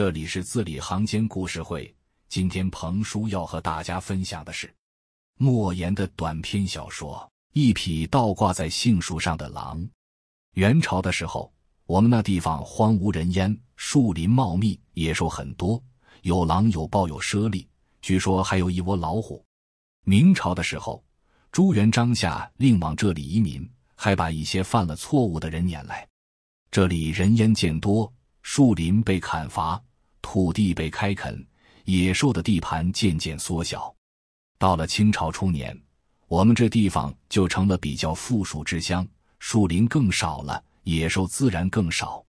这里是字里行间故事会。今天，彭叔要和大家分享的是莫言的短篇小说《一匹倒挂在杏树上的狼》。元朝的时候，我们那地方荒无人烟，树林茂密，野兽很多，有狼，有豹，有猞猁，据说还有一窝老虎。明朝的时候，朱元璋下令往这里移民，还把一些犯了错误的人撵来。这里人烟渐多，树林被砍伐。土地被开垦，野兽的地盘渐渐缩小。到了清朝初年，我们这地方就成了比较富庶之乡，树林更少了，野兽自然更少。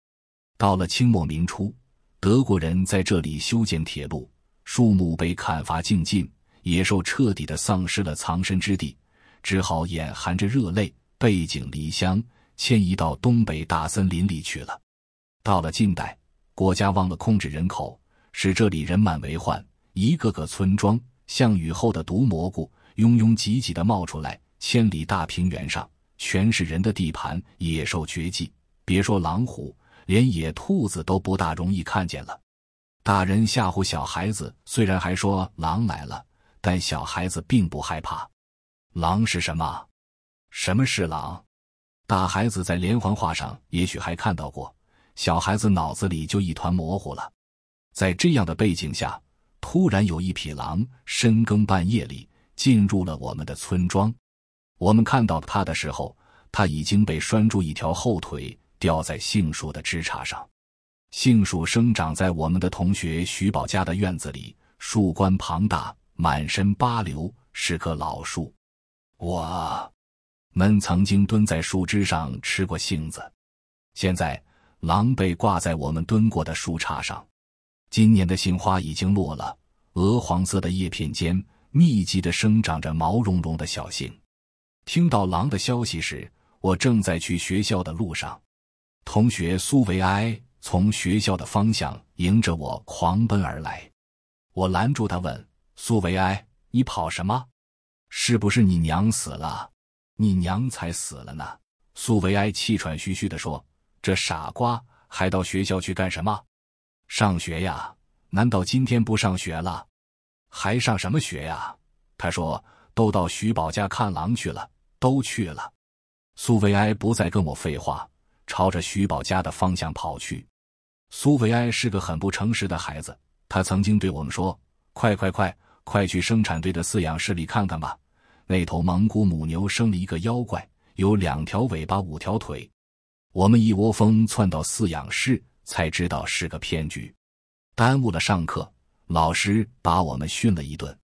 到了清末民初，德国人在这里修建铁路，树木被砍伐净尽，野兽彻底的丧失了藏身之地，只好眼含着热泪，背井离乡，迁移到东北大森林里去了。到了近代。国家忘了控制人口，使这里人满为患。一个个村庄像雨后的毒蘑菇，拥拥挤挤的冒出来。千里大平原上全是人的地盘，野兽绝迹。别说狼虎，连野兔子都不大容易看见了。大人吓唬小孩子，虽然还说狼来了，但小孩子并不害怕。狼是什么？什么是狼？大孩子在连环画上也许还看到过。小孩子脑子里就一团模糊了，在这样的背景下，突然有一匹狼深更半夜里进入了我们的村庄。我们看到它的时候，它已经被拴住一条后腿，吊在杏树的枝杈上。杏树生长在我们的同学徐宝家的院子里，树冠庞大，满身疤瘤，是棵老树。我们曾经蹲在树枝上吃过杏子，现在。狼被挂在我们蹲过的树杈上。今年的杏花已经落了，鹅黄色的叶片间密集的生长着毛茸茸的小杏。听到狼的消息时，我正在去学校的路上。同学苏维埃从学校的方向迎着我狂奔而来，我拦住他问：“苏维埃，你跑什么？是不是你娘死了？你娘才死了呢。”苏维埃气喘吁吁的说。这傻瓜还到学校去干什么？上学呀？难道今天不上学了？还上什么学呀？他说：“都到徐宝家看狼去了，都去了。”苏维埃不再跟我废话，朝着徐宝家的方向跑去。苏维埃是个很不诚实的孩子，他曾经对我们说：“快快快，快去生产队的饲养室里看看吧，那头蒙古母牛生了一个妖怪，有两条尾巴，五条腿。”我们一窝蜂窜到饲养室，才知道是个骗局，耽误了上课。老师把我们训了一顿。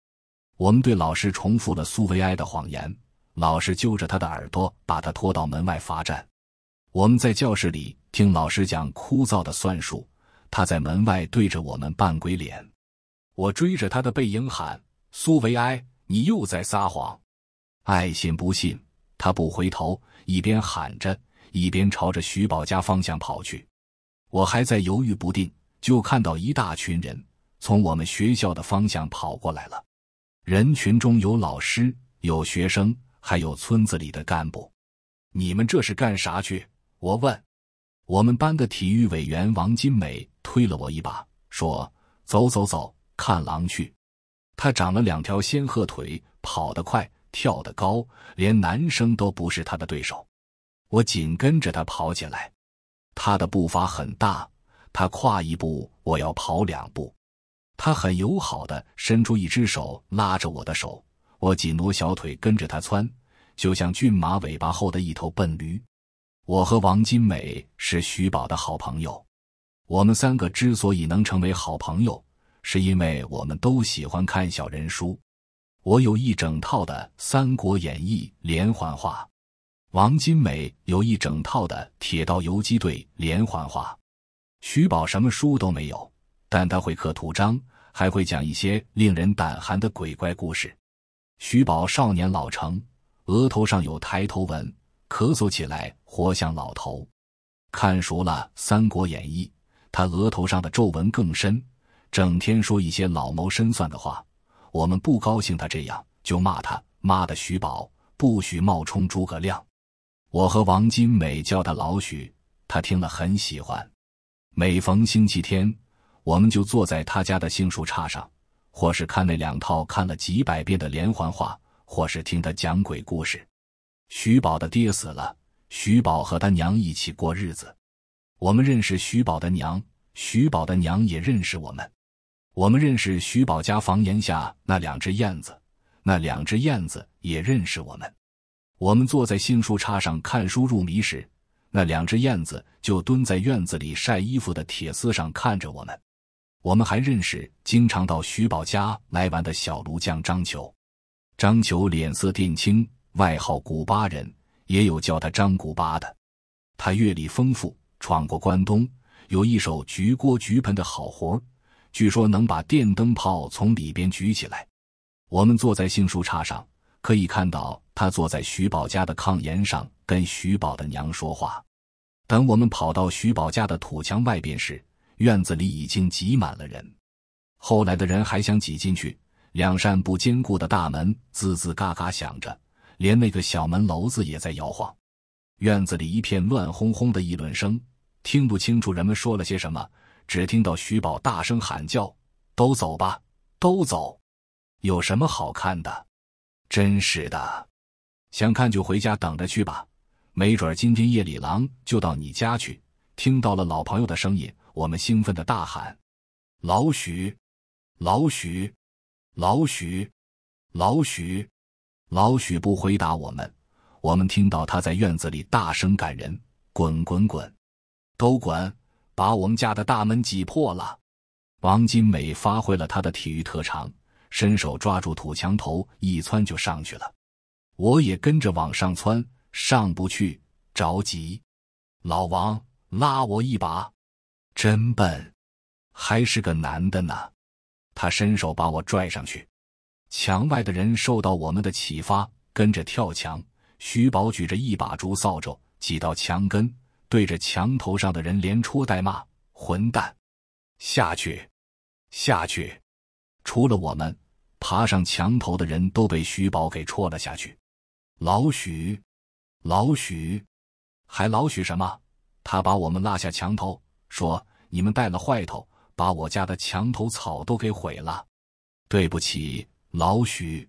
我们对老师重复了苏维埃的谎言。老师揪着他的耳朵，把他拖到门外罚站。我们在教室里听老师讲枯燥的算术。他在门外对着我们扮鬼脸。我追着他的背影喊：“苏维埃，你又在撒谎！爱信不信。”他不回头，一边喊着。一边朝着徐宝家方向跑去，我还在犹豫不定，就看到一大群人从我们学校的方向跑过来了。人群中有老师，有学生，还有村子里的干部。你们这是干啥去？我问。我们班的体育委员王金美推了我一把，说：“走走走，看狼去。”他长了两条仙鹤腿，跑得快，跳得高，连男生都不是他的对手。我紧跟着他跑起来，他的步伐很大，他跨一步，我要跑两步。他很友好的伸出一只手，拉着我的手。我紧挪小腿，跟着他窜，就像骏马尾巴后的一头笨驴。我和王金美是徐宝的好朋友，我们三个之所以能成为好朋友，是因为我们都喜欢看小人书。我有一整套的《三国演义》连环画。王金美有一整套的《铁道游击队》连环画，徐宝什么书都没有，但他会刻图章，还会讲一些令人胆寒的鬼怪故事。徐宝少年老成，额头上有抬头纹，咳嗽起来活像老头。看熟了《三国演义》，他额头上的皱纹更深，整天说一些老谋深算的话。我们不高兴他这样，就骂他：“妈的，徐宝不许冒充诸葛亮。”我和王金美叫他老许，他听了很喜欢。每逢星期天，我们就坐在他家的杏树杈上，或是看那两套看了几百遍的连环画，或是听他讲鬼故事。徐宝的爹死了，徐宝和他娘一起过日子。我们认识徐宝的娘，徐宝的娘也认识我们。我们认识徐宝家房檐下那两只燕子，那两只燕子也认识我们。我们坐在杏树杈上看书入迷时，那两只燕子就蹲在院子里晒衣服的铁丝上看着我们。我们还认识经常到徐宝家来玩的小炉匠张球。张球脸色靛青，外号“古巴人”，也有叫他张古巴的。他阅历丰富，闯过关东，有一手举锅举盆的好活，据说能把电灯泡从里边举起来。我们坐在杏树杈上，可以看到。他坐在徐宝家的炕沿上，跟徐宝的娘说话。等我们跑到徐宝家的土墙外边时，院子里已经挤满了人。后来的人还想挤进去，两扇不坚固的大门吱吱嘎嘎响着，连那个小门楼子也在摇晃。院子里一片乱哄哄的议论声，听不清楚人们说了些什么，只听到徐宝大声喊叫：“都走吧，都走！有什么好看的？真是的！”想看就回家等着去吧，没准儿今天夜里狼就到你家去。听到了老朋友的声音，我们兴奋地大喊：“老许，老许，老许，老许，老许！”不回答我们。我们听到他在院子里大声赶人：“滚滚滚，都滚，把我们家的大门挤破了！”王金美发挥了他的体育特长，伸手抓住土墙头，一窜就上去了。我也跟着往上窜，上不去，着急。老王拉我一把，真笨，还是个男的呢。他伸手把我拽上去。墙外的人受到我们的启发，跟着跳墙。徐宝举着一把竹扫帚，挤到墙根，对着墙头上的人连戳带骂：“混蛋，下去，下去！”除了我们，爬上墙头的人都被徐宝给戳了下去。老许，老许，还老许什么？他把我们拉下墙头，说你们带了坏头，把我家的墙头草都给毁了。对不起，老许，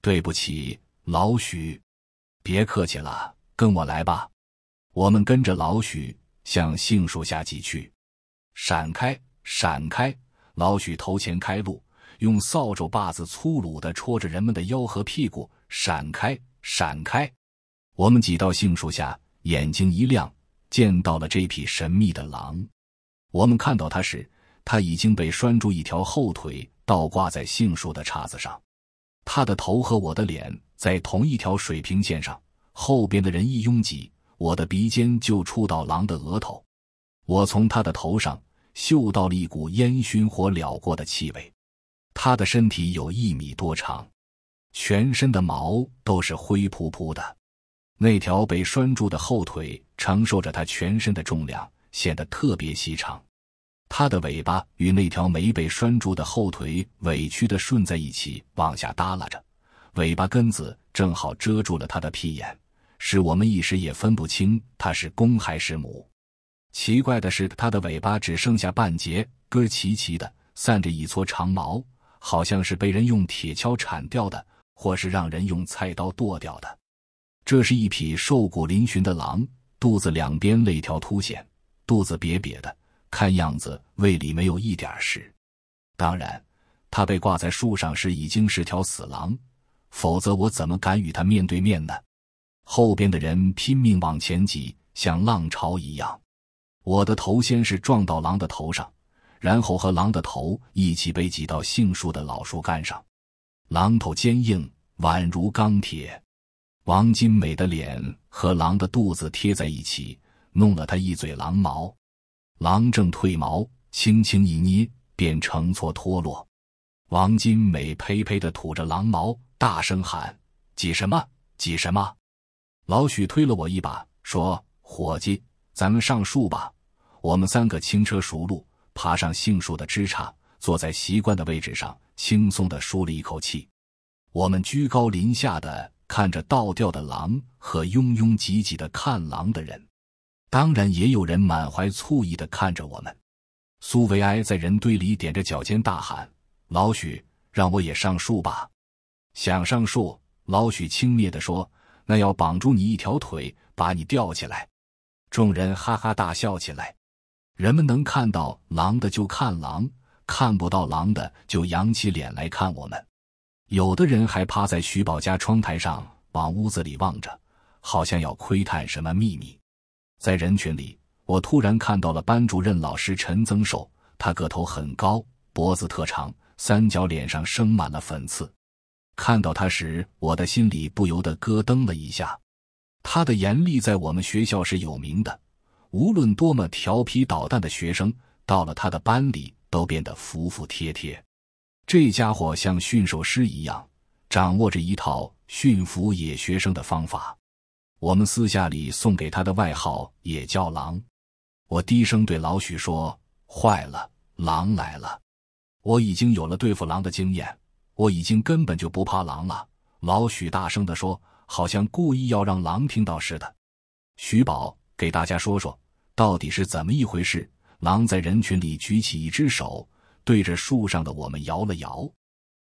对不起，老许，别客气了，跟我来吧。我们跟着老许向杏树下挤去，闪开，闪开！老许头前开路，用扫帚把子粗鲁的戳着人们的腰和屁股，闪开。闪开！我们挤到杏树下，眼睛一亮，见到了这匹神秘的狼。我们看到它时，它已经被拴住一条后腿，倒挂在杏树的叉子上。它的头和我的脸在同一条水平线上。后边的人一拥挤，我的鼻尖就触到狼的额头。我从它的头上嗅到了一股烟熏火燎过的气味。它的身体有一米多长。全身的毛都是灰扑扑的，那条被拴住的后腿承受着它全身的重量，显得特别细长。它的尾巴与那条没被拴住的后腿委屈的顺在一起，往下耷拉着，尾巴根子正好遮住了它的屁眼，使我们一时也分不清它是公还是母。奇怪的是，它的尾巴只剩下半截，根齐齐的散着一撮长毛，好像是被人用铁锹铲掉的。或是让人用菜刀剁掉的。这是一匹瘦骨嶙峋的狼，肚子两边肋条凸显，肚子瘪瘪的，看样子胃里没有一点食。当然，它被挂在树上时已经是条死狼，否则我怎么敢与它面对面呢？后边的人拼命往前挤，像浪潮一样。我的头先是撞到狼的头上，然后和狼的头一起被挤到杏树的老树干上。狼头坚硬，宛如钢铁。王金美的脸和狼的肚子贴在一起，弄了他一嘴狼毛。狼正褪毛，轻轻一捏，便成撮脱落。王金美呸呸的吐着狼毛，大声喊：“挤什么？挤什么？”老许推了我一把，说：“伙计，咱们上树吧。”我们三个轻车熟路，爬上杏树的枝杈。坐在习惯的位置上，轻松的舒了一口气。我们居高临下的看着倒吊的狼和拥拥挤挤的看狼的人，当然也有人满怀醋意的看着我们。苏维埃在人堆里踮着脚尖大喊：“老许，让我也上树吧！”想上树，老许轻蔑的说：“那要绑住你一条腿，把你吊起来。”众人哈哈大笑起来。人们能看到狼的就看狼。看不到狼的就扬起脸来看我们，有的人还趴在徐宝家窗台上往屋子里望着，好像要窥探什么秘密。在人群里，我突然看到了班主任老师陈增寿，他个头很高，脖子特长，三角脸上生满了粉刺。看到他时，我的心里不由得咯噔了一下。他的严厉在我们学校是有名的，无论多么调皮捣蛋的学生，到了他的班里。都变得服服帖帖。这家伙像驯兽师一样，掌握着一套驯服野学生的方法。我们私下里送给他的外号也叫“狼”。我低声对老许说：“坏了，狼来了！”我已经有了对付狼的经验，我已经根本就不怕狼了。老许大声地说，好像故意要让狼听到似的：“徐宝，给大家说说，到底是怎么一回事？”狼在人群里举起一只手，对着树上的我们摇了摇。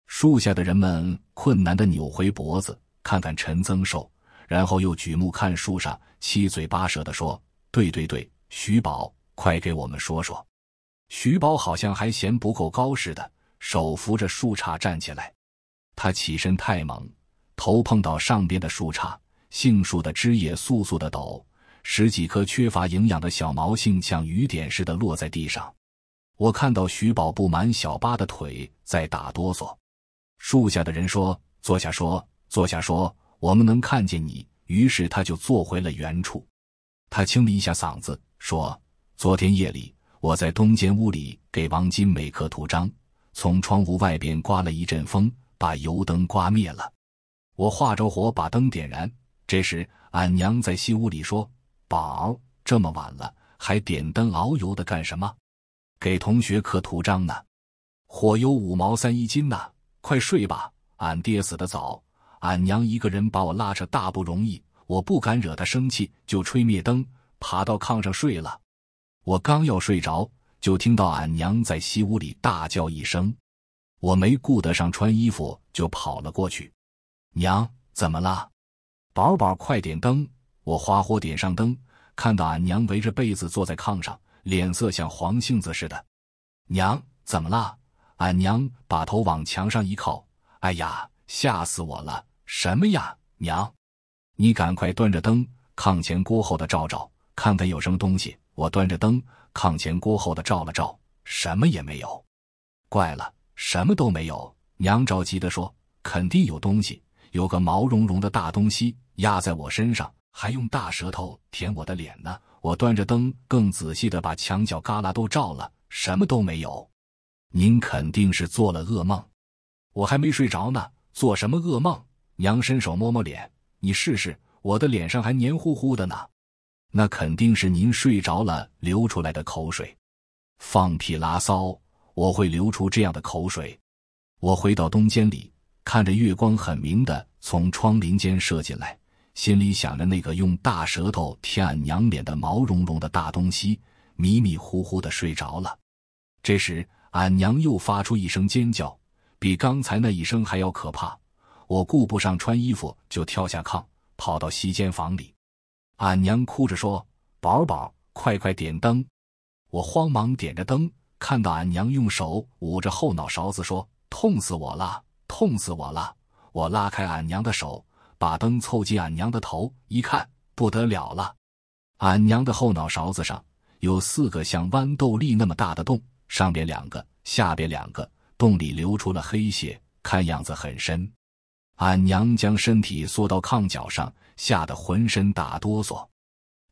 树下的人们困难地扭回脖子，看看陈增寿，然后又举目看树上，七嘴八舌地说：“对对对，徐宝，快给我们说说。”徐宝好像还嫌不够高似的，手扶着树杈站起来。他起身太猛，头碰到上边的树杈，杏树的枝叶簌簌地抖。十几颗缺乏营养的小毛杏像雨点似的落在地上，我看到徐宝不满小巴的腿在打哆嗦。树下的人说：“坐下说，坐下说，我们能看见你。”于是他就坐回了原处。他清理一下嗓子说：“昨天夜里我在东间屋里给王金美刻图章，从窗户外边刮了一阵风，把油灯刮灭了。我化着火把灯点燃。这时俺娘在西屋里说。”宝，这么晚了还点灯熬油的干什么？给同学刻图章呢。火油五毛三一斤呢，快睡吧。俺爹死得早，俺娘一个人把我拉扯大不容易，我不敢惹她生气，就吹灭灯，爬到炕上睡了。我刚要睡着，就听到俺娘在西屋里大叫一声，我没顾得上穿衣服，就跑了过去。娘，怎么了？宝宝，快点灯。我花火点上灯，看到俺娘围着被子坐在炕上，脸色像黄杏子似的。娘，怎么了？俺娘把头往墙上一靠，哎呀，吓死我了！什么呀，娘？你赶快端着灯，炕前锅后的照照，看看有什么东西。我端着灯，炕前锅后的照了照，什么也没有。怪了，什么都没有。娘着急地说：“肯定有东西，有个毛茸茸的大东西压在我身上。”还用大舌头舔我的脸呢！我端着灯，更仔细的把墙角旮旯都照了，什么都没有。您肯定是做了噩梦。我还没睡着呢，做什么噩梦？娘伸手摸摸脸，你试试，我的脸上还黏糊糊的呢。那肯定是您睡着了流出来的口水。放屁拉骚！我会流出这样的口水？我回到东间里，看着月光很明的从窗棂间射进来。心里想着那个用大舌头舔俺娘脸的毛茸茸的大东西，迷迷糊糊的睡着了。这时，俺娘又发出一声尖叫，比刚才那一声还要可怕。我顾不上穿衣服，就跳下炕，跑到西间房里。俺娘哭着说：“宝宝，快快点灯！”我慌忙点着灯，看到俺娘用手捂着后脑勺子，说：“痛死我了，痛死我了！”我拉开俺娘的手。把灯凑近俺娘的头，一看不得了了，俺娘的后脑勺子上有四个像豌豆粒那么大的洞，上边两个，下边两个，洞里流出了黑血，看样子很深。俺娘将身体缩到炕脚上，吓得浑身打哆嗦。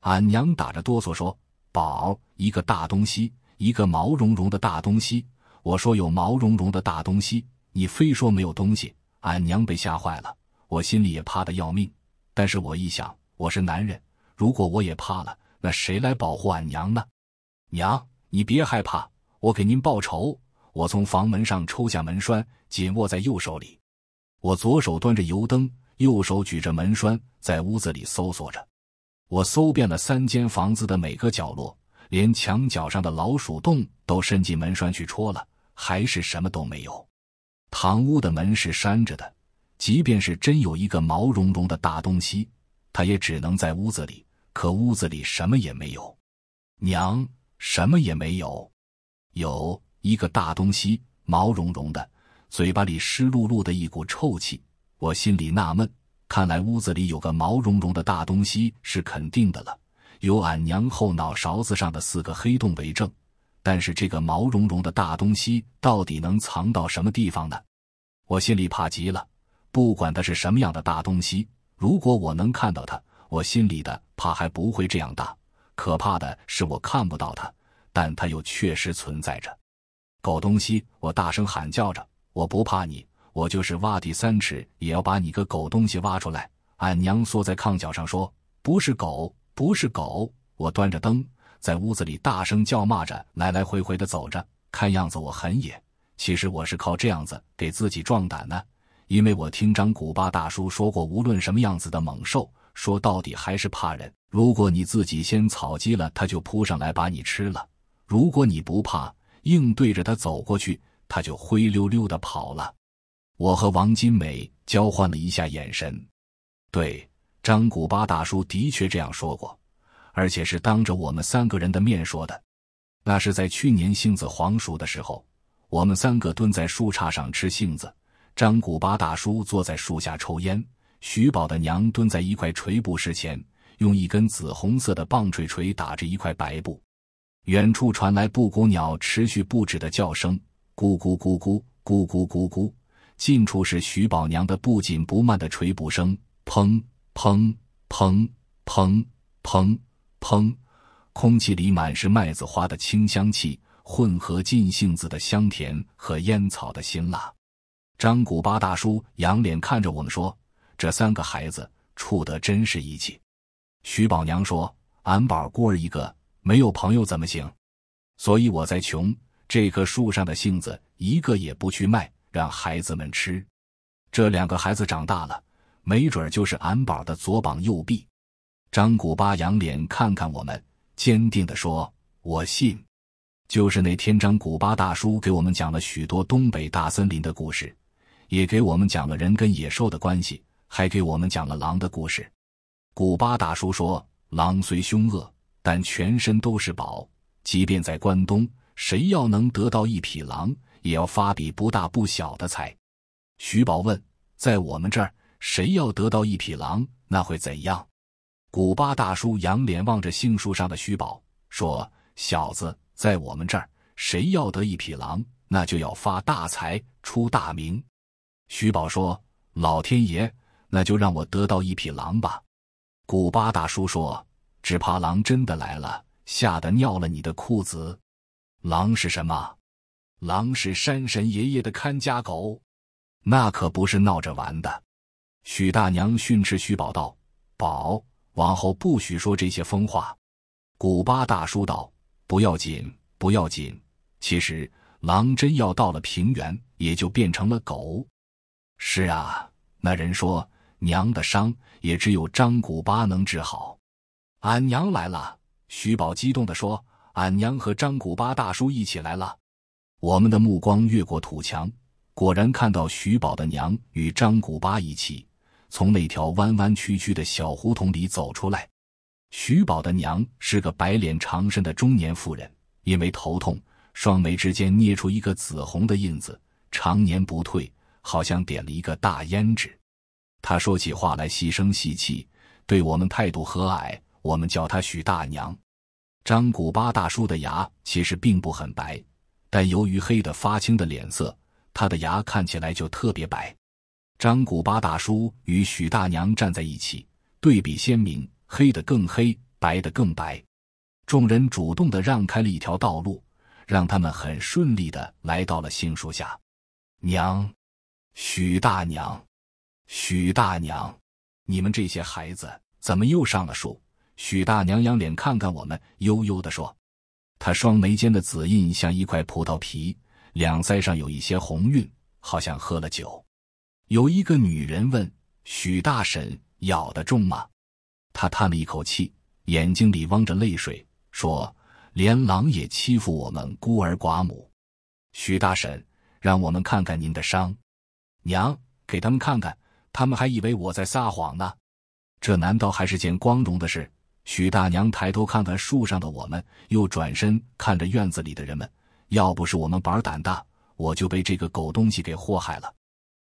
俺娘打着哆嗦说：“宝，一个大东西，一个毛茸茸的大东西。”我说有毛茸茸的大东西，你非说没有东西。俺娘被吓坏了。我心里也怕得要命，但是我一想，我是男人，如果我也怕了，那谁来保护俺娘呢？娘，你别害怕，我给您报仇。我从房门上抽下门栓，紧握在右手里。我左手端着油灯，右手举着门栓，在屋子里搜索着。我搜遍了三间房子的每个角落，连墙角上的老鼠洞都伸进门栓去戳了，还是什么都没有。堂屋的门是扇着的。即便是真有一个毛茸茸的大东西，他也只能在屋子里。可屋子里什么也没有，娘什么也没有，有一个大东西，毛茸茸的，嘴巴里湿漉漉的，一股臭气。我心里纳闷，看来屋子里有个毛茸茸的大东西是肯定的了，有俺娘后脑勺子上的四个黑洞为证。但是这个毛茸茸的大东西到底能藏到什么地方呢？我心里怕极了。不管它是什么样的大东西，如果我能看到它，我心里的怕还不会这样大。可怕的是我看不到它，但它又确实存在着。狗东西！我大声喊叫着，我不怕你，我就是挖地三尺也要把你个狗东西挖出来。俺娘缩在炕角上说：“不是狗，不是狗。”我端着灯在屋子里大声叫骂着，来来回回的走着。看样子我很野，其实我是靠这样子给自己壮胆呢。因为我听张古巴大叔说过，无论什么样子的猛兽，说到底还是怕人。如果你自己先草鸡了，他就扑上来把你吃了；如果你不怕，硬对着他走过去，他就灰溜溜的跑了。我和王金美交换了一下眼神，对，张古巴大叔的确这样说过，而且是当着我们三个人的面说的。那是在去年杏子黄熟的时候，我们三个蹲在树杈上吃杏子。张古八大叔坐在树下抽烟，徐宝的娘蹲在一块垂布石前，用一根紫红色的棒槌捶打着一块白布。远处传来布谷鸟持续不止的叫声，咕咕咕咕咕咕咕咕。近处是徐宝娘的不紧不慢的锤布声，砰砰砰砰砰砰。空气里满是麦子花的清香气，混合尽杏子的香甜和烟草的辛辣。张古巴大叔仰脸看着我们说：“这三个孩子处得真是义气。”徐宝娘说：“俺宝孤儿一个，没有朋友怎么行？所以我在穷这棵树上的杏子一个也不去卖，让孩子们吃。这两个孩子长大了，没准儿就是俺宝的左膀右臂。”张古巴仰脸看看我们，坚定地说：“我信。”就是那天，张古巴大叔给我们讲了许多东北大森林的故事。也给我们讲了人跟野兽的关系，还给我们讲了狼的故事。古巴大叔说：“狼虽凶恶，但全身都是宝。即便在关东，谁要能得到一匹狼，也要发笔不大不小的财。”徐宝问：“在我们这儿，谁要得到一匹狼，那会怎样？”古巴大叔仰脸望着杏树上的徐宝，说：“小子，在我们这儿，谁要得一匹狼，那就要发大财、出大名。”徐宝说：“老天爷，那就让我得到一匹狼吧。”古八大叔说：“只怕狼真的来了，吓得尿了你的裤子。”“狼是什么？”“狼是山神爷爷的看家狗，那可不是闹着玩的。”许大娘训斥徐宝道：“宝，往后不许说这些疯话。”古八大叔道：“不要紧，不要紧。其实狼真要到了平原，也就变成了狗。”是啊，那人说，娘的伤也只有张古巴能治好。俺娘来了，徐宝激动地说：“俺娘和张古巴大叔一起来了。”我们的目光越过土墙，果然看到徐宝的娘与张古巴一起从那条弯弯曲曲的小胡同里走出来。徐宝的娘是个白脸长身的中年妇人，因为头痛，双眉之间捏出一个紫红的印子，常年不退。好像点了一个大胭脂，他说起话来细声细气，对我们态度和蔼。我们叫他许大娘。张古八大叔的牙其实并不很白，但由于黑得发青的脸色，他的牙看起来就特别白。张古八大叔与许大娘站在一起，对比鲜明，黑的更黑，白的更白。众人主动地让开了一条道路，让他们很顺利地来到了杏树下。娘。许大娘，许大娘，你们这些孩子怎么又上了树？许大娘仰脸看看我们，悠悠的说：“她双眉间的紫印像一块葡萄皮，两腮上有一些红晕，好像喝了酒。”有一个女人问：“许大婶，咬得重吗？”她叹了一口气，眼睛里汪着泪水，说：“连狼也欺负我们孤儿寡母。”许大婶，让我们看看您的伤。娘，给他们看看，他们还以为我在撒谎呢。这难道还是件光荣的事？许大娘抬头看看树上的我们，又转身看着院子里的人们。要不是我们板儿胆大，我就被这个狗东西给祸害了。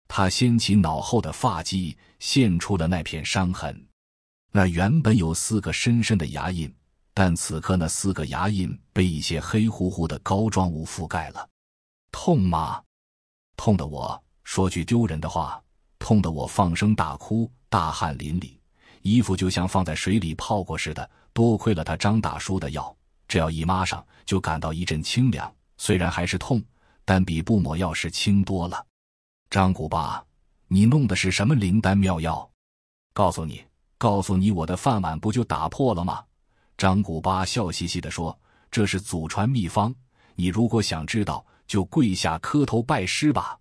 她掀起脑后的发髻，现出了那片伤痕。那原本有四个深深的牙印，但此刻那四个牙印被一些黑乎乎的膏状物覆盖了。痛吗？痛的我。说句丢人的话，痛得我放声大哭，大汗淋漓，衣服就像放在水里泡过似的。多亏了他张大叔的药，只要一抹上就感到一阵清凉，虽然还是痛，但比不抹药时轻多了。张古巴，你弄的是什么灵丹妙药？告诉你，告诉你，我的饭碗不就打破了吗？张古巴笑嘻嘻地说：“这是祖传秘方，你如果想知道，就跪下磕头拜师吧。”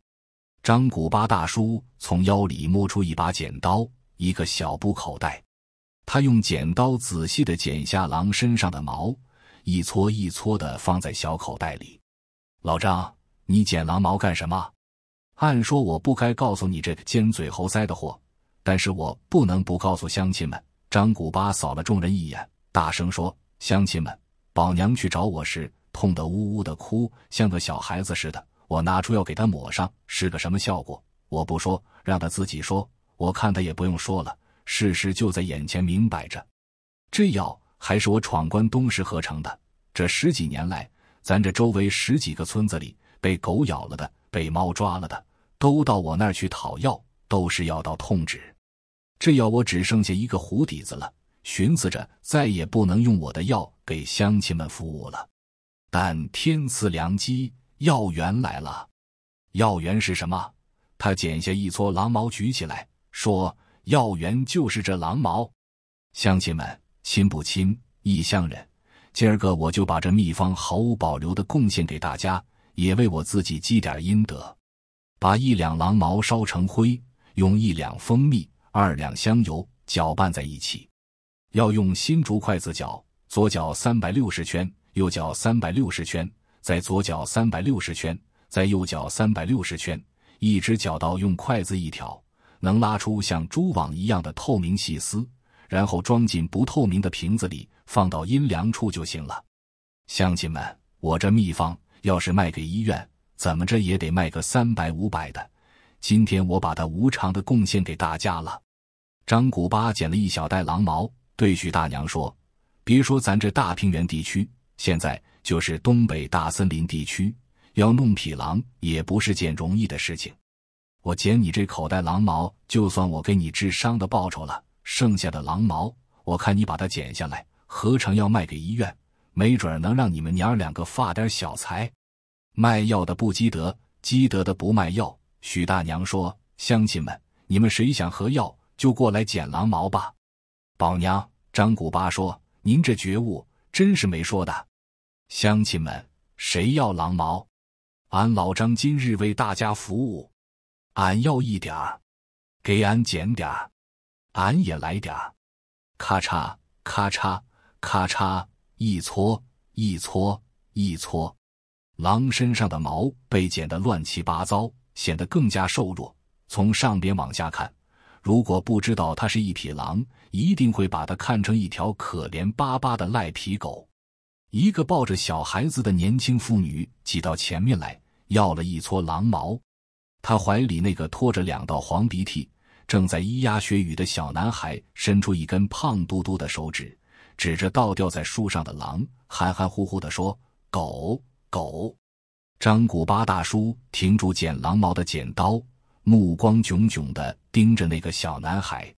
张古巴大叔从腰里摸出一把剪刀，一个小布口袋。他用剪刀仔细的剪下狼身上的毛，一撮一撮的放在小口袋里。老张，你剪狼毛干什么？按说我不该告诉你这个尖嘴猴腮的货，但是我不能不告诉乡亲们。张古巴扫了众人一眼，大声说：“乡亲们，宝娘去找我时，痛得呜呜的哭，像个小孩子似的。”我拿出药给他抹上，是个什么效果？我不说，让他自己说。我看他也不用说了，事实就在眼前，明摆着。这药还是我闯关东时合成的。这十几年来，咱这周围十几个村子里被狗咬了的，被猫抓了的，都到我那儿去讨药，都是药到痛止。这药我只剩下一个壶底子了，寻思着再也不能用我的药给乡亲们服务了。但天赐良机。药圆来了，药圆是什么？他剪下一撮狼毛举起来说：“药圆就是这狼毛。”乡亲们，亲不亲，异乡人，今儿个我就把这秘方毫无保留的贡献给大家，也为我自己积点阴德。把一两狼毛烧成灰，用一两蜂蜜、二两香油搅拌在一起，要用新竹筷子搅，左搅三百六十圈，右搅三百六十圈。在左脚三百六十圈，在右脚三百六十圈，一直搅到用筷子一挑，能拉出像蛛网一样的透明细丝，然后装进不透明的瓶子里，放到阴凉处就行了。乡亲们，我这秘方要是卖给医院，怎么着也得卖个三百五百的。今天我把它无偿的贡献给大家了。张古巴捡了一小袋狼毛，对许大娘说：“别说咱这大平原地区，现在……”就是东北大森林地区，要弄匹狼也不是件容易的事情。我捡你这口袋狼毛，就算我给你治伤的报酬了。剩下的狼毛，我看你把它剪下来，何成要卖给医院？没准能让你们娘儿两个发点小财。卖药的不积德，积德的不卖药。许大娘说：“乡亲们，你们谁想喝药，就过来捡狼毛吧。”宝娘张古巴说：“您这觉悟真是没说的。”乡亲们，谁要狼毛？俺老张今日为大家服务。俺要一点儿，给俺捡点儿，俺也来点儿。咔嚓，咔嚓，咔嚓，一搓，一搓，一搓，狼身上的毛被剪得乱七八糟，显得更加瘦弱。从上边往下看，如果不知道它是一匹狼，一定会把它看成一条可怜巴巴的赖皮狗。一个抱着小孩子的年轻妇女挤到前面来，要了一撮狼毛。她怀里那个拖着两道黄鼻涕、正在咿呀学语的小男孩伸出一根胖嘟嘟的手指，指着倒吊在树上的狼，含含糊糊的说：“狗狗。”张古八大叔停住剪狼毛的剪刀，目光炯炯的盯着那个小男孩。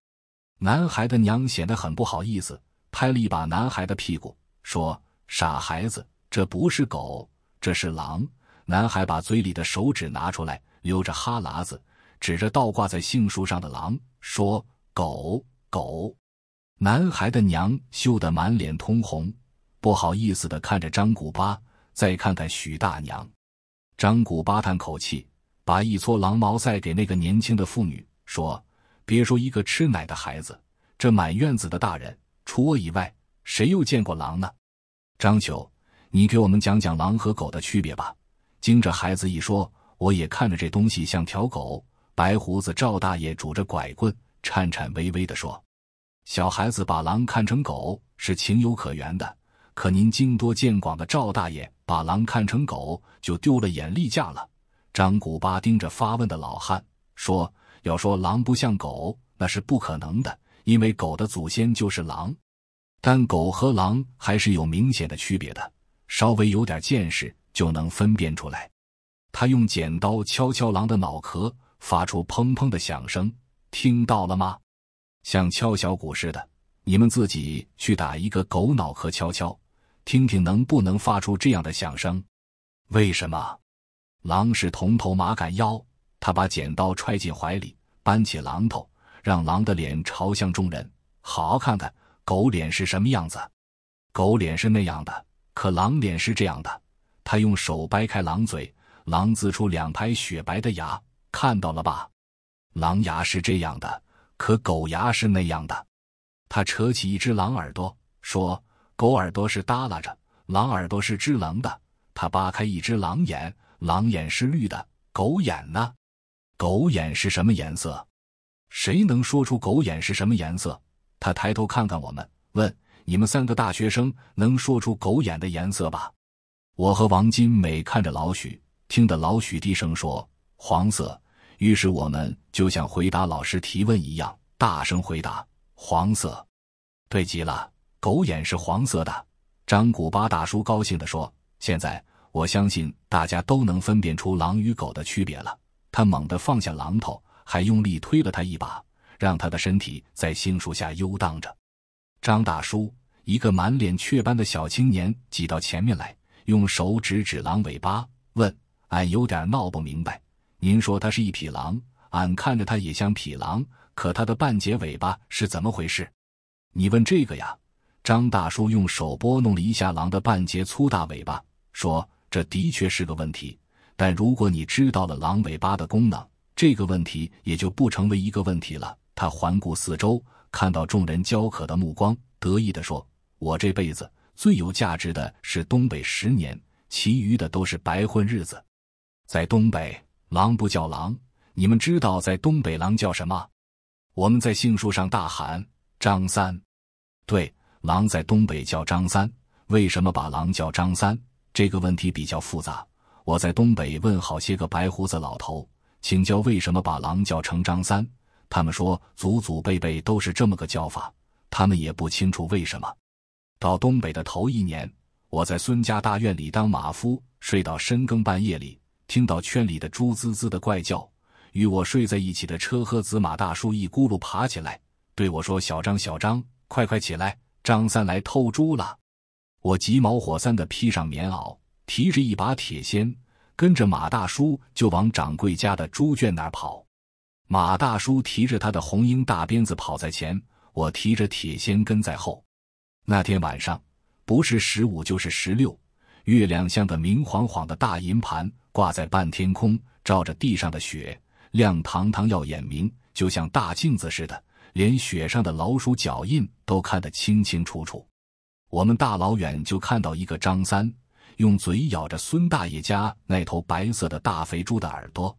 男孩的娘显得很不好意思，拍了一把男孩的屁股，说。傻孩子，这不是狗，这是狼。男孩把嘴里的手指拿出来，流着哈喇子，指着倒挂在杏树上的狼说：“狗，狗。”男孩的娘羞得满脸通红，不好意思的看着张古巴，再看看许大娘。张古巴叹口气，把一撮狼毛塞给那个年轻的妇女，说：“别说一个吃奶的孩子，这满院子的大人，除我以外，谁又见过狼呢？”张九，你给我们讲讲狼和狗的区别吧。经着孩子一说，我也看着这东西像条狗。白胡子赵大爷拄着拐棍，颤颤巍巍地说：“小孩子把狼看成狗是情有可原的，可您经多见广的赵大爷把狼看成狗，就丢了眼力架了。”张古巴盯着发问的老汉说：“要说狼不像狗，那是不可能的，因为狗的祖先就是狼。”但狗和狼还是有明显的区别的，稍微有点见识就能分辨出来。他用剪刀敲敲狼的脑壳，发出砰砰的响声，听到了吗？像敲小鼓似的。你们自己去打一个狗脑壳敲敲，听听能不能发出这样的响声。为什么？狼是铜头马杆腰。他把剪刀揣进怀里，搬起榔头，让狼的脸朝向众人，好好看看。狗脸是什么样子？狗脸是那样的，可狼脸是这样的。他用手掰开狼嘴，狼呲出两排雪白的牙，看到了吧？狼牙是这样的，可狗牙是那样的。他扯起一只狼耳朵，说：“狗耳朵是耷拉着，狼耳朵是支棱的。”他扒开一只狼眼，狼眼是绿的，狗眼呢？狗眼是什么颜色？谁能说出狗眼是什么颜色？他抬头看看我们，问：“你们三个大学生能说出狗眼的颜色吧？”我和王金美看着老许，听得老许低声说：“黄色。”于是我们就像回答老师提问一样，大声回答：“黄色。”对极了，狗眼是黄色的。张古八大叔高兴地说：“现在我相信大家都能分辨出狼与狗的区别了。”他猛地放下榔头，还用力推了他一把。让他的身体在杏树下游荡着。张大叔，一个满脸雀斑的小青年挤到前面来，用手指指狼尾巴，问：“俺有点闹不明白，您说它是一匹狼，俺看着它也像匹狼，可它的半截尾巴是怎么回事？”你问这个呀？张大叔用手拨弄了一下狼的半截粗大尾巴，说：“这的确是个问题，但如果你知道了狼尾巴的功能，这个问题也就不成为一个问题了。”他环顾四周，看到众人焦渴的目光，得意地说：“我这辈子最有价值的是东北十年，其余的都是白混日子。在东北，狼不叫狼，你们知道在东北狼叫什么？我们在杏树上大喊‘张三’，对，狼在东北叫张三。为什么把狼叫张三？这个问题比较复杂。我在东北问好些个白胡子老头，请教为什么把狼叫成张三。”他们说，祖祖辈辈都是这么个叫法，他们也不清楚为什么。到东北的头一年，我在孙家大院里当马夫，睡到深更半夜里，听到圈里的猪滋滋的怪叫，与我睡在一起的车和子马大叔一咕噜爬起来，对我说：“小张，小张，快快起来，张三来偷猪了！”我急毛火三的披上棉袄，提着一把铁锨，跟着马大叔就往掌柜家的猪圈那儿跑。马大叔提着他的红缨大鞭子跑在前，我提着铁锨跟在后。那天晚上不是十五就是十六，月亮像个明晃晃的大银盘，挂在半天空，照着地上的雪，亮堂堂、耀眼明，就像大镜子似的，连雪上的老鼠脚印都看得清清楚楚。我们大老远就看到一个张三用嘴咬着孙大爷家那头白色的大肥猪的耳朵。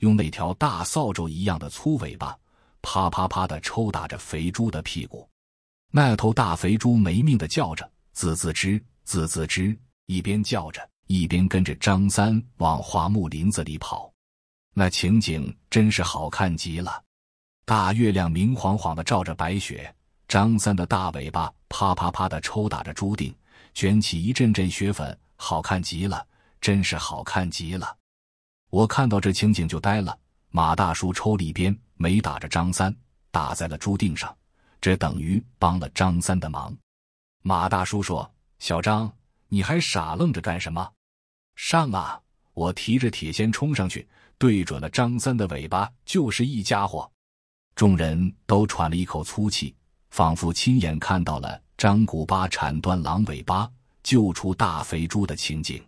用那条大扫帚一样的粗尾巴，啪啪啪的抽打着肥猪的屁股，那头大肥猪没命的叫着，吱吱吱，吱吱吱，一边叫着，一边跟着张三往桦木林子里跑，那情景真是好看极了。大月亮明晃晃的照着白雪，张三的大尾巴啪啪啪的抽打着猪腚，卷起一阵阵雪粉，好看极了，真是好看极了。我看到这情景就呆了。马大叔抽了一鞭，没打着张三，打在了朱定上，这等于帮了张三的忙。马大叔说：“小张，你还傻愣着干什么？上啊！”我提着铁锨冲上去，对准了张三的尾巴就是一家伙。众人都喘了一口粗气，仿佛亲眼看到了张古巴铲断狼尾巴、救出大肥猪的情景。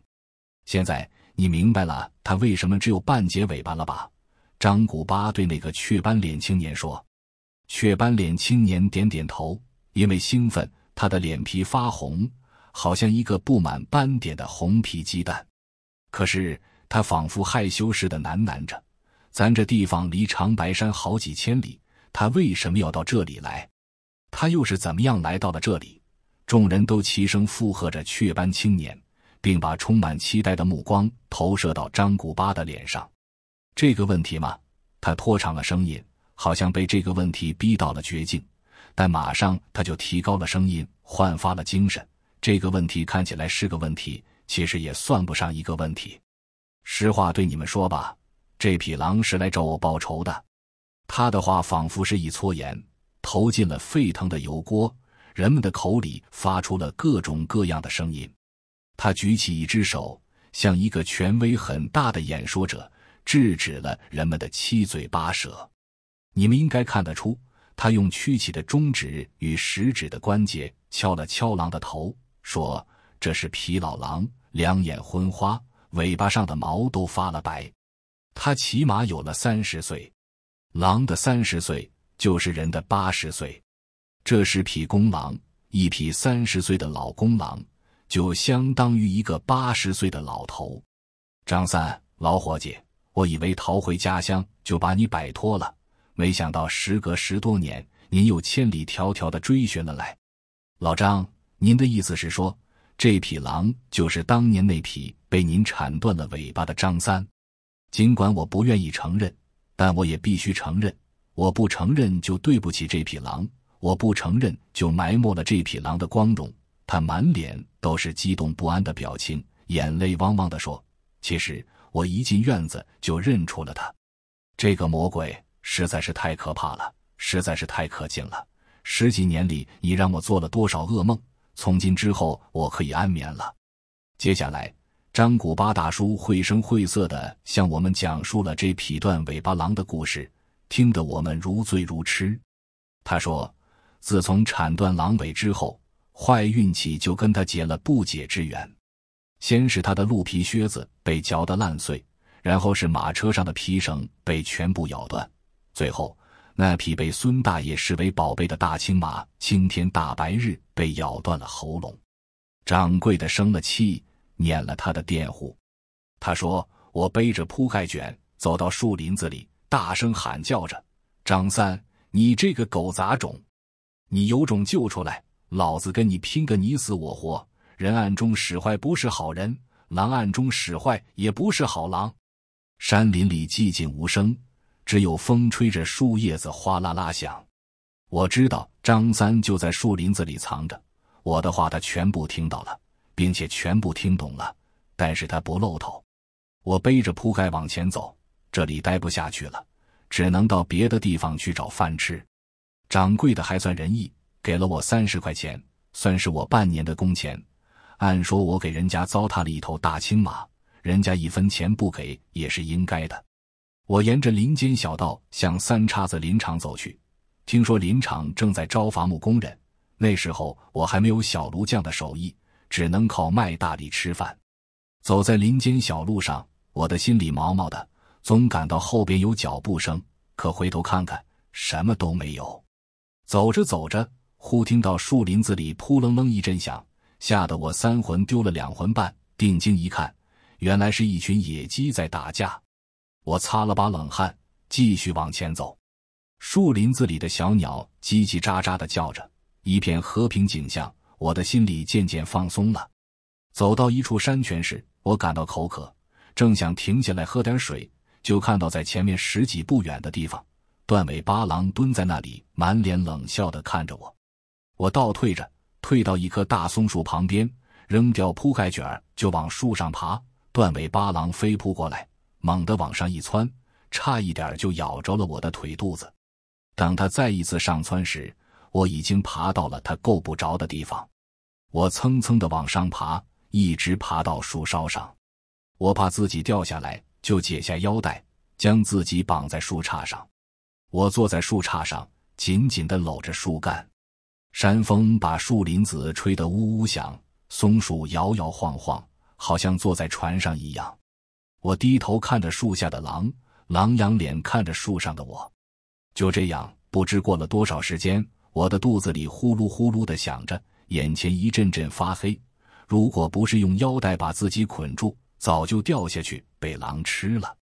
现在。你明白了，他为什么只有半截尾巴了吧？张古巴对那个雀斑脸青年说。雀斑脸青年点点头，因为兴奋，他的脸皮发红，好像一个布满斑点的红皮鸡蛋。可是他仿佛害羞似的喃喃着：“咱这地方离长白山好几千里，他为什么要到这里来？他又是怎么样来到了这里？”众人都齐声附和着雀斑青年。并把充满期待的目光投射到张古巴的脸上。这个问题吗？他拖长了声音，好像被这个问题逼到了绝境。但马上他就提高了声音，焕发了精神。这个问题看起来是个问题，其实也算不上一个问题。实话对你们说吧，这匹狼是来找我报仇的。他的话仿佛是一撮盐投进了沸腾的油锅，人们的口里发出了各种各样的声音。他举起一只手，像一个权威很大的演说者，制止了人们的七嘴八舌。你们应该看得出，他用屈起的中指与食指的关节敲了敲狼的头，说：“这是匹老狼，两眼昏花，尾巴上的毛都发了白。他起码有了三十岁。狼的三十岁就是人的八十岁。这是匹公狼，一匹三十岁的老公狼。”就相当于一个八十岁的老头，张三老伙计，我以为逃回家乡就把你摆脱了，没想到时隔十多年，您又千里迢迢的追寻了来。老张，您的意思是说，这匹狼就是当年那匹被您铲断了尾巴的张三？尽管我不愿意承认，但我也必须承认，我不承认就对不起这匹狼，我不承认就埋没了这匹狼的光荣。他满脸都是激动不安的表情，眼泪汪汪地说：“其实我一进院子就认出了他，这个魔鬼实在是太可怕了，实在是太可敬了。十几年里，你让我做了多少噩梦？从今之后，我可以安眠了。”接下来，张古八大叔绘声绘色地向我们讲述了这匹断尾巴狼的故事，听得我们如醉如痴。他说：“自从铲断狼尾之后。”坏运气就跟他结了不解之缘，先是他的鹿皮靴子被嚼得烂碎，然后是马车上的皮绳被全部咬断，最后那匹被孙大爷视为宝贝的大青马，青天大白日被咬断了喉咙。掌柜的生了气，撵了他的佃户。他说：“我背着铺盖卷走到树林子里，大声喊叫着：‘张三，你这个狗杂种，你有种救出来！’”老子跟你拼个你死我活！人暗中使坏不是好人，狼暗中使坏也不是好狼。山林里寂静无声，只有风吹着树叶子哗啦啦响。我知道张三就在树林子里藏着，我的话他全部听到了，并且全部听懂了，但是他不露头。我背着铺盖往前走，这里待不下去了，只能到别的地方去找饭吃。掌柜的还算仁义。给了我三十块钱，算是我半年的工钱。按说我给人家糟蹋了一头大青马，人家一分钱不给也是应该的。我沿着林间小道向三叉子林场走去。听说林场正在招伐木工人，那时候我还没有小炉匠的手艺，只能靠卖大力吃饭。走在林间小路上，我的心里毛毛的，总感到后边有脚步声，可回头看看，什么都没有。走着走着。忽听到树林子里扑棱棱一阵响，吓得我三魂丢了两魂半。定睛一看，原来是一群野鸡在打架。我擦了把冷汗，继续往前走。树林子里的小鸟叽叽喳喳的叫着，一片和平景象。我的心里渐渐放松了。走到一处山泉时，我感到口渴，正想停下来喝点水，就看到在前面十几步远的地方，断尾八郎蹲在那里，满脸冷笑的看着我。我倒退着，退到一棵大松树旁边，扔掉铺盖卷儿，就往树上爬。断尾巴狼飞扑过来，猛地往上一窜，差一点就咬着了我的腿肚子。等他再一次上窜时，我已经爬到了他够不着的地方。我蹭蹭地往上爬，一直爬到树梢上。我怕自己掉下来，就解下腰带，将自己绑在树杈上。我坐在树杈上，紧紧地搂着树干。山风把树林子吹得呜呜响，松鼠摇摇晃晃，好像坐在船上一样。我低头看着树下的狼，狼仰脸看着树上的我。就这样，不知过了多少时间，我的肚子里呼噜呼噜的响着，眼前一阵阵发黑。如果不是用腰带把自己捆住，早就掉下去被狼吃了。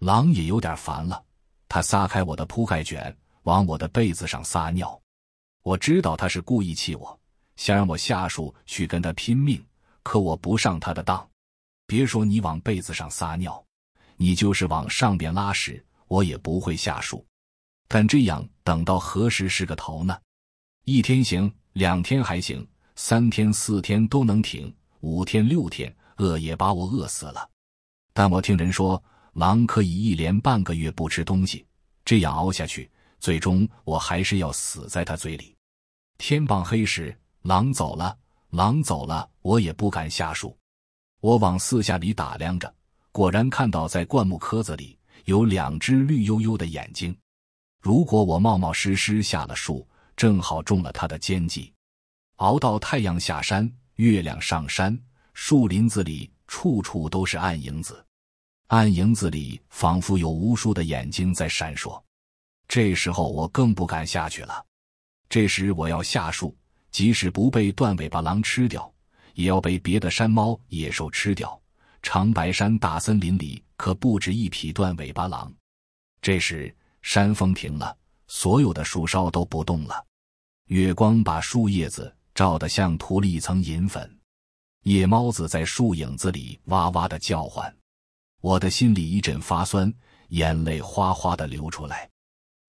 狼也有点烦了，它撒开我的铺盖卷，往我的被子上撒尿。我知道他是故意气我，想让我下树去跟他拼命，可我不上他的当。别说你往被子上撒尿，你就是往上边拉屎，我也不会下树。但这样等到何时是个头呢？一天行，两天还行，三天四天都能挺，五天六天饿也把我饿死了。但我听人说，狼可以一连半个月不吃东西，这样熬下去，最终我还是要死在他嘴里。天傍黑时，狼走了，狼走了，我也不敢下树。我往四下里打量着，果然看到在灌木棵子里有两只绿油油的眼睛。如果我冒冒失失下了树，正好中了他的奸计。熬到太阳下山，月亮上山，树林子里处处都是暗影子，暗影子里仿佛有无数的眼睛在闪烁。这时候我更不敢下去了。这时我要下树，即使不被断尾巴狼吃掉，也要被别的山猫野兽吃掉。长白山大森林里可不止一匹断尾巴狼。这时山风停了，所有的树梢都不动了，月光把树叶子照得像涂了一层银粉，夜猫子在树影子里哇哇的叫唤，我的心里一阵发酸，眼泪哗哗的流出来。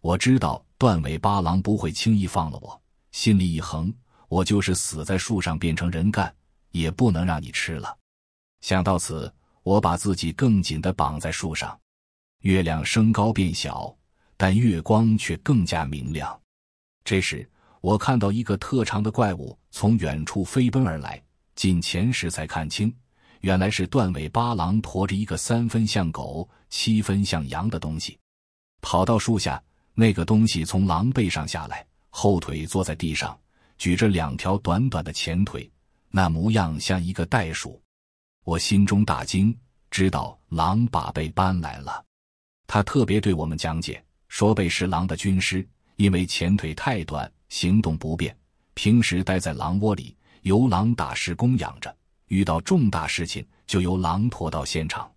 我知道断尾八郎不会轻易放了我，心里一横，我就是死在树上变成人干，也不能让你吃了。想到此，我把自己更紧的绑在树上。月亮升高变小，但月光却更加明亮。这时，我看到一个特长的怪物从远处飞奔而来，近前时才看清，原来是断尾八郎驮着一个三分像狗、七分像羊的东西，跑到树下。那个东西从狼背上下来，后腿坐在地上，举着两条短短的前腿，那模样像一个袋鼠。我心中大惊，知道狼把被搬来了。他特别对我们讲解，说被是狼的军师，因为前腿太短，行动不便，平时待在狼窝里，由狼打食供养着。遇到重大事情，就由狼驮到现场。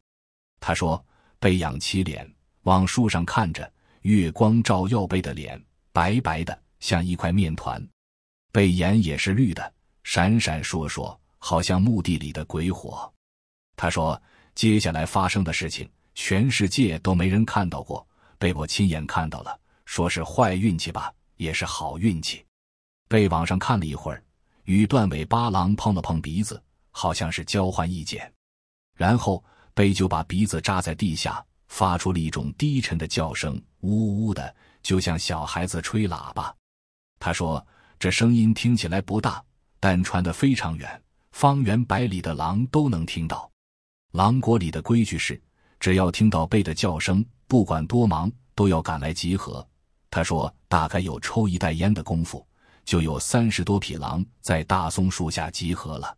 他说，背仰起脸往树上看着。月光照耀贝的脸，白白的像一块面团，背眼也是绿的，闪闪烁烁，好像墓地里的鬼火。他说：“接下来发生的事情，全世界都没人看到过，被我亲眼看到了。说是坏运气吧，也是好运气。”背往上看了一会儿，与断尾八郎碰了碰鼻子，好像是交换意见，然后被就把鼻子扎在地下。发出了一种低沉的叫声，呜呜的，就像小孩子吹喇叭。他说：“这声音听起来不大，但传得非常远，方圆百里的狼都能听到。”狼国里的规矩是，只要听到贝的叫声，不管多忙，都要赶来集合。他说：“大概有抽一袋烟的功夫，就有三十多匹狼在大松树下集合了。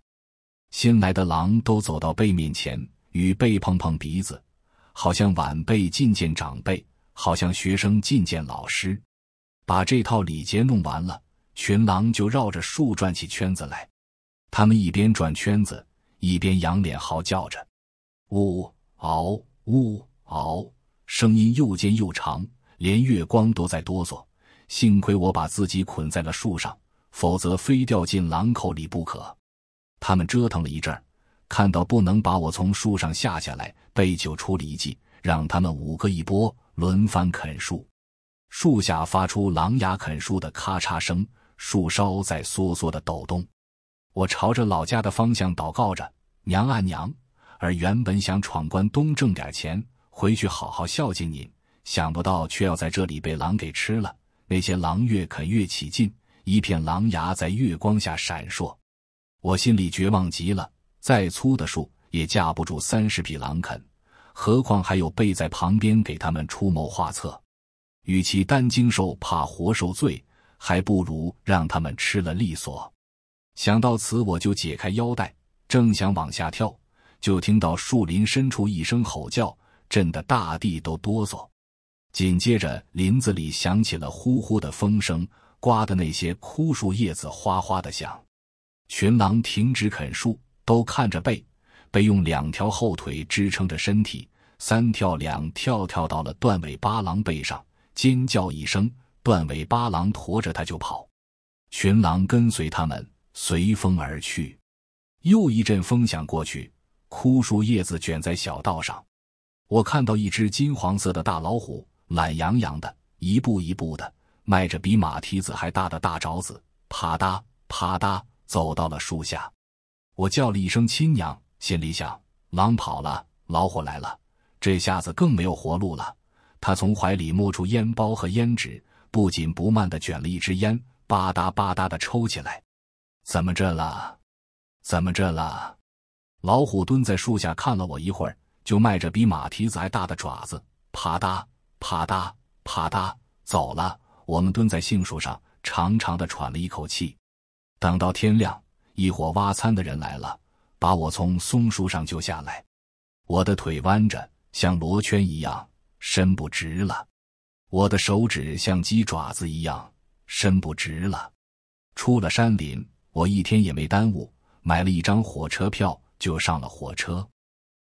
新来的狼都走到贝面前，与贝碰碰鼻子。”好像晚辈觐见长辈，好像学生觐见老师，把这套礼节弄完了，群狼就绕着树转起圈子来。他们一边转圈子，一边仰脸嚎叫着：“呜嗷，呜嗷！”声音又尖又长，连月光都在哆嗦。幸亏我把自己捆在了树上，否则非掉进狼口里不可。他们折腾了一阵儿。看到不能把我从树上下下来，被九出了一计，让他们五个一波轮番啃树。树下发出狼牙啃树的咔嚓声，树梢在嗦嗦的抖动。我朝着老家的方向祷告着：“娘啊娘！”而原本想闯关东挣点钱，回去好好孝敬您，想不到却要在这里被狼给吃了。那些狼越啃越起劲，一片狼牙在月光下闪烁。我心里绝望极了。再粗的树也架不住三十匹狼啃，何况还有备在旁边给他们出谋划策。与其担惊受怕、活受罪，还不如让他们吃了利索。想到此，我就解开腰带，正想往下跳，就听到树林深处一声吼叫，震得大地都哆嗦。紧接着，林子里响起了呼呼的风声，刮得那些枯树叶子哗哗的响。群狼停止啃树。都看着背，被用两条后腿支撑着身体，三跳两跳跳到了断尾八郎背上，尖叫一声，断尾八郎驮着他就跑，群狼跟随他们随风而去。又一阵风响过去，枯树叶子卷在小道上，我看到一只金黄色的大老虎，懒洋洋的，一步一步的迈着比马蹄子还大的大爪子，啪嗒啪嗒走到了树下。我叫了一声亲娘，心里想：狼跑了，老虎来了，这下子更没有活路了。他从怀里摸出烟包和烟纸，不紧不慢地卷了一支烟，吧嗒吧嗒地抽起来。怎么着了？怎么着了？老虎蹲在树下看了我一会儿，就迈着比马蹄子还大的爪子，啪嗒啪嗒啪嗒走了。我们蹲在杏树上，长长地喘了一口气，等到天亮。一伙挖参的人来了，把我从松树上救下来。我的腿弯着，像罗圈一样，伸不直了；我的手指像鸡爪子一样，伸不直了。出了山林，我一天也没耽误，买了一张火车票就上了火车。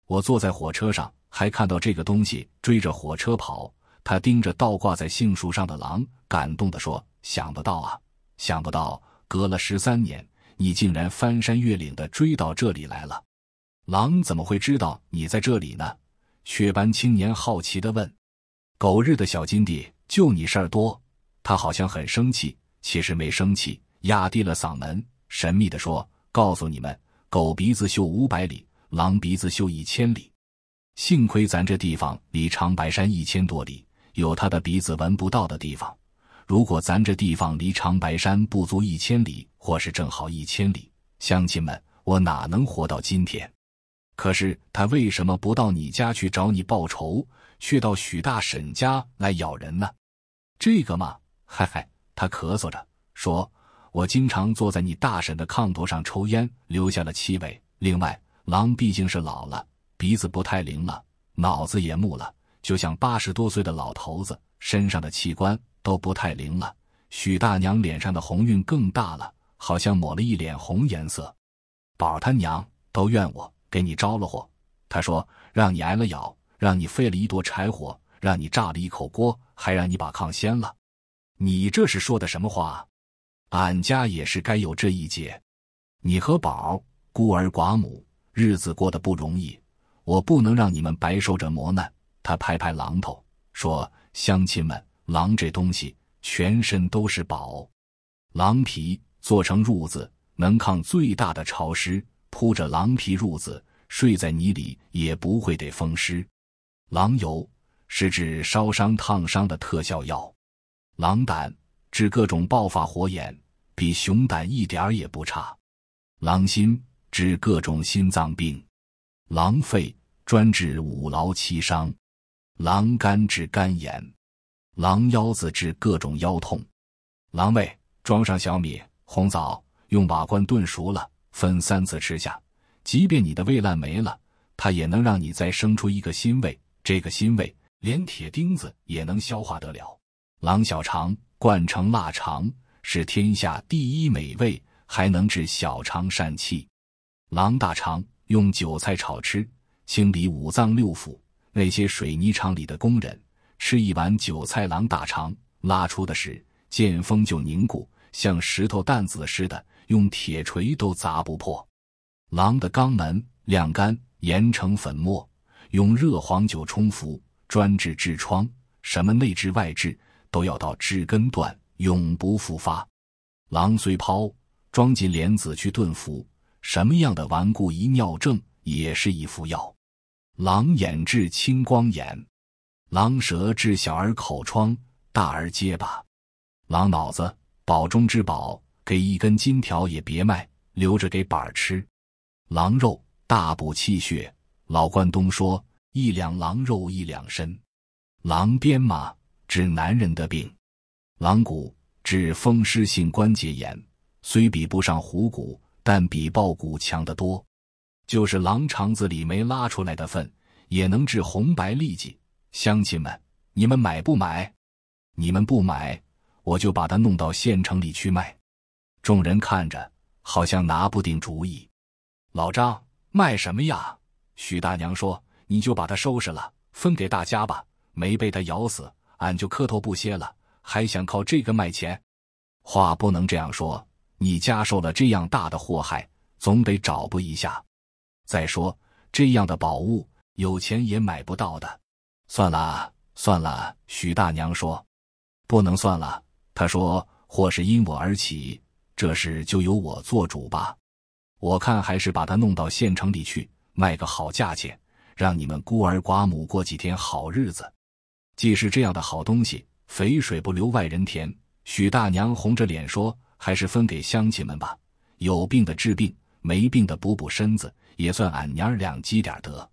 我坐在火车上，还看到这个东西追着火车跑。他盯着倒挂在杏树上的狼，感动的说：“想不到啊，想不到，隔了十三年。”你竟然翻山越岭的追到这里来了，狼怎么会知道你在这里呢？雀斑青年好奇的问。“狗日的小金弟，就你事儿多。”他好像很生气，其实没生气，压低了嗓门，神秘的说：“告诉你们，狗鼻子嗅五百里，狼鼻子嗅一千里。幸亏咱这地方离长白山一千多里，有它的鼻子闻不到的地方。”如果咱这地方离长白山不足一千里，或是正好一千里，乡亲们，我哪能活到今天？可是他为什么不到你家去找你报仇，却到许大婶家来咬人呢？这个嘛，嘿嘿，他咳嗽着说：“我经常坐在你大婶的炕头上抽烟，留下了气味。另外，狼毕竟是老了，鼻子不太灵了，脑子也木了，就像八十多岁的老头子，身上的器官。”都不太灵了，许大娘脸上的红晕更大了，好像抹了一脸红颜色。宝他娘都怨我给你招了祸，他说让你挨了咬，让你废了一垛柴火，让你炸了一口锅，还让你把炕掀了。你这是说的什么话？俺家也是该有这一劫。你和宝孤儿寡母，日子过得不容易，我不能让你们白受这磨难。他拍拍榔头说：“乡亲们。”狼这东西全身都是宝，狼皮做成褥子能抗最大的潮湿，铺着狼皮褥子睡在泥里也不会得风湿。狼油是治烧伤烫伤的特效药，狼胆治各种暴发火眼，比熊胆一点儿也不差。狼心治各种心脏病，狼肺专治五劳七伤，狼肝治肝炎。狼腰子治各种腰痛，狼胃装上小米红枣，用瓦罐炖熟了，分三次吃下。即便你的胃烂没了，它也能让你再生出一个新胃。这个新胃连铁钉子也能消化得了。狼小肠灌成腊肠，是天下第一美味，还能治小肠疝气。狼大肠用韭菜炒吃，清理五脏六腑。那些水泥厂里的工人。吃一碗韭菜狼大肠，拉出的是见风就凝固，像石头弹子似的，用铁锤都砸不破。狼的肛门晾干，研成粉末，用热黄酒冲服，专治痔疮。什么内痔外痔都要到治根断，永不复发。狼虽抛，装进莲子去炖服，什么样的顽固遗尿症也是一副药。狼眼治青光眼。狼舌治小儿口疮，大儿结巴；狼脑子宝中之宝，给一根金条也别卖，留着给板儿吃。狼肉大补气血，老关东说一两狼肉一两参。狼鞭嘛，治男人的病，狼骨治风湿性关节炎，虽比不上虎骨，但比豹骨强得多。就是狼肠子里没拉出来的粪，也能治红白痢疾。乡亲们，你们买不买？你们不买，我就把它弄到县城里去卖。众人看着，好像拿不定主意。老张，卖什么呀？许大娘说：“你就把它收拾了，分给大家吧。没被它咬死，俺就磕头不歇了，还想靠这个卖钱。”话不能这样说，你家受了这样大的祸害，总得找补一下。再说，这样的宝物，有钱也买不到的。算了，算了。许大娘说：“不能算了。”她说：“祸是因我而起，这事就由我做主吧。我看还是把他弄到县城里去，卖个好价钱，让你们孤儿寡母过几天好日子。既是这样的好东西，肥水不流外人田。”许大娘红着脸说：“还是分给乡亲们吧，有病的治病，没病的补补身子，也算俺娘儿俩积点德。”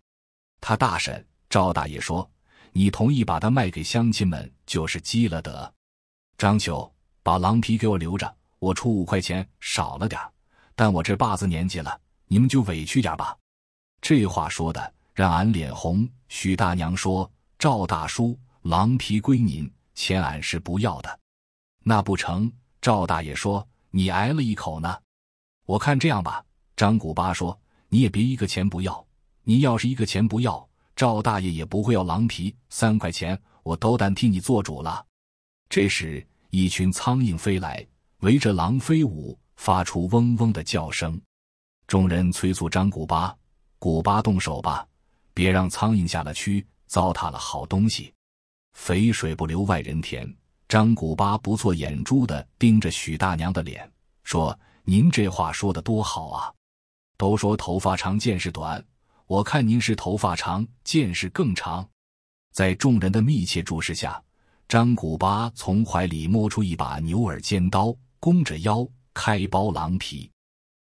他大婶赵大爷说。你同意把它卖给乡亲们，就是积了德。张秋，把狼皮给我留着，我出五块钱，少了点，但我这把子年纪了，你们就委屈点吧。这话说的让俺脸红。许大娘说：“赵大叔，狼皮归您，钱俺是不要的。”那不成。赵大爷说：“你挨了一口呢。”我看这样吧，张古巴说：“你也别一个钱不要，你要是一个钱不要。”赵大爷也不会要狼皮，三块钱，我都敢替你做主了。这时，一群苍蝇飞来，围着狼飞舞，发出嗡嗡的叫声。众人催促张古巴：“古巴，动手吧，别让苍蝇下了蛆，糟蹋了好东西。”肥水不流外人田。张古巴不做眼珠的盯着许大娘的脸，说：“您这话说的多好啊！都说头发长，见识短。”我看您是头发长，见识更长。在众人的密切注视下，张古巴从怀里摸出一把牛耳尖刀，弓着腰开剥狼皮。